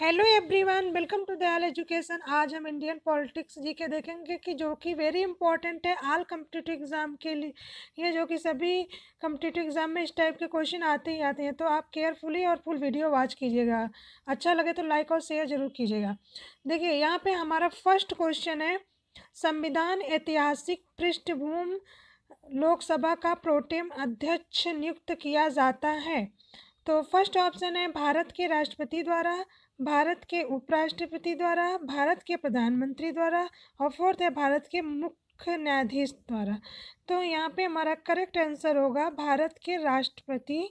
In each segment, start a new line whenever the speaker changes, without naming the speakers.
hello everyone welcome to Dayal Education आज हम Indian politics जी के देखेंगे कि जो कि वेरी इंपॉर्टेंट है आल कम्पिटेटिव एग्ज़ाम के लिए जो कि सभी कम्पिटेटिव एग्ज़ाम में इस टाइप के क्वेश्चन आते ही आते हैं तो आप केयरफुली और फुल वीडियो वॉच कीजिएगा अच्छा लगे तो लाइक और शेयर ज़रूर कीजिएगा देखिए यहाँ पर हमारा फर्स्ट क्वेश्चन है संविधान ऐतिहासिक पृष्ठभूमि लोकसभा का प्रोटेम अध्यक्ष नियुक्त किया जाता है तो फर्स्ट ऑप्शन है भारत के राष्ट्रपति द्वारा भारत के उपराष्ट्रपति द्वारा भारत के प्रधानमंत्री द्वारा और फोर्थ है भारत के मुख्य न्यायाधीश द्वारा तो यहाँ पे हमारा करेक्ट आंसर होगा भारत के राष्ट्रपति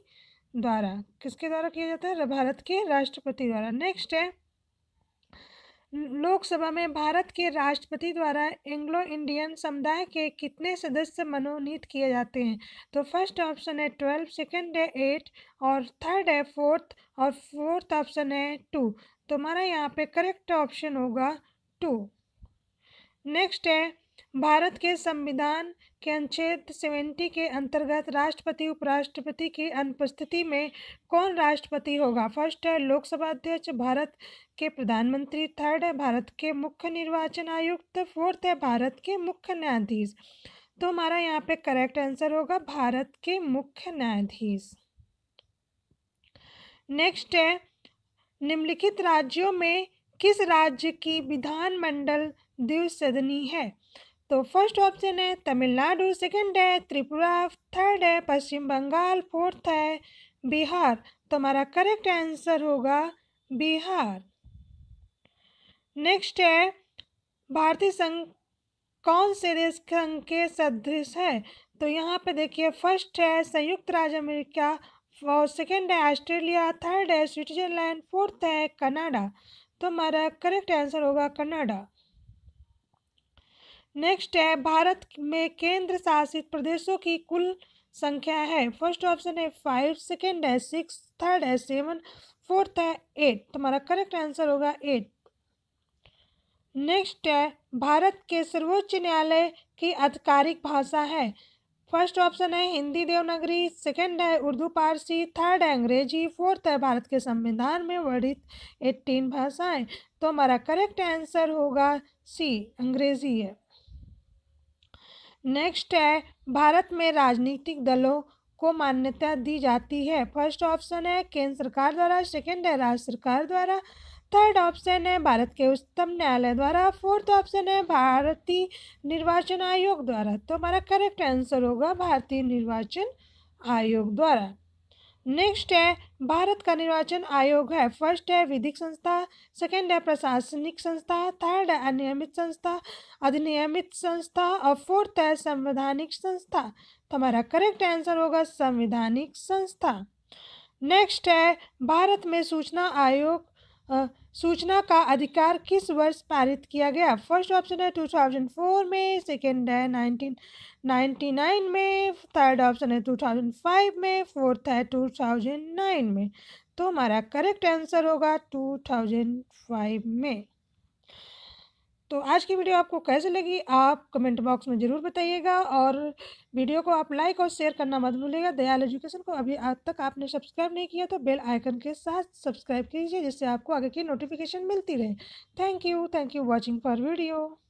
द्वारा किसके द्वारा किया जाता है भारत के राष्ट्रपति द्वारा नेक्स्ट है लोकसभा में भारत के राष्ट्रपति द्वारा एंग्लो इंडियन समुदाय के कितने सदस्य मनोनीत किए जाते हैं तो फर्स्ट ऑप्शन है ट्वेल्व सेकेंड है एट और थर्ड है फोर्थ और फोर्थ ऑप्शन है टू तो हमारा यहाँ पे करेक्ट ऑप्शन होगा टू नेक्स्ट है भारत के संविधान के अनुच्छेद सेवेंटी के अंतर्गत राष्ट्रपति उपराष्ट्रपति की अनुपस्थिति में कौन राष्ट्रपति होगा फर्स्ट है लोकसभा अध्यक्ष भारत के प्रधानमंत्री थर्ड है भारत के मुख्य निर्वाचन आयुक्त फोर्थ है भारत के मुख्य न्यायाधीश तो हमारा यहाँ पे करेक्ट आंसर होगा भारत के मुख्य न्यायाधीश नेक्स्ट है निम्नलिखित राज्यों में किस राज्य की विधानमंडल द्विसदनी है तो फर्स्ट ऑप्शन है तमिलनाडु सेकंड है त्रिपुरा थर्ड है पश्चिम बंगाल फोर्थ है बिहार तो हमारा करेक्ट आंसर होगा बिहार नेक्स्ट है भारतीय संघ कौन से देश संघ के सदृश है तो यहाँ पे देखिए फर्स्ट है संयुक्त राज्य अमेरिका और सेकेंड है ऑस्ट्रेलिया थर्ड है स्विट्जरलैंड फोर्थ है कनाडा तो हमारा करेक्ट आंसर होगा कनाडा नेक्स्ट है भारत में केंद्र शासित प्रदेशों की कुल संख्या है फर्स्ट ऑप्शन है फाइव सेकेंड है सिक्स थर्ड है सेवन फोर्थ है एट तुम्हारा करेक्ट आंसर होगा एट नेक्स्ट है भारत के सर्वोच्च न्यायालय की आधिकारिक भाषा है फर्स्ट ऑप्शन है हिंदी देवनागरी सेकंड है उर्दू पारसी थर्ड है अंग्रेजी फोर्थ है भारत के संविधान में वर्णित एट्टीन भाषाएं तो हमारा करेक्ट आंसर होगा सी अंग्रेजी है नेक्स्ट है भारत में राजनीतिक दलों को मान्यता दी जाती है फर्स्ट ऑप्शन है केंद्र सरकार द्वारा सेकेंड है राज्य सरकार द्वारा थर्ड ऑप्शन है भारत के उच्चतम न्यायालय द्वारा फोर्थ ऑप्शन है भारतीय निर्वाचन आयोग द्वारा तो हमारा करेक्ट आंसर होगा भारतीय निर्वाचन आयोग द्वारा नेक्स्ट है भारत का निर्वाचन आयोग है फर्स्ट है विधिक संस्था सेकंड है प्रशासनिक संस्था थर्ड है अनियमित संस्था अधिनियमित संस्था और फोर्थ है संवैधानिक संस्था तो हमारा करेक्ट आंसर होगा संवैधानिक संस्था नेक्स्ट है भारत में सूचना आयोग सूचना का अधिकार किस वर्ष पारित किया गया फर्स्ट ऑप्शन है टू थाउजेंड फोर में सेकेंड है नाइनटीन नाइन्टी नाइन में थर्ड ऑप्शन है टू थाउजेंड फाइव में फोर्थ है टू थाउजेंड नाइन में तो हमारा करेक्ट आंसर होगा टू थाउजेंड फाइव में तो आज की वीडियो आपको कैसे लगी आप कमेंट बॉक्स में ज़रूर बताइएगा और वीडियो को आप लाइक और शेयर करना मत भूलिएगा दयाल एजुकेशन को अभी आज तक आपने सब्सक्राइब नहीं किया तो बेल आइकन के साथ सब्सक्राइब कीजिए जिससे आपको आगे की नोटिफिकेशन मिलती रहे thank you thank you watching for video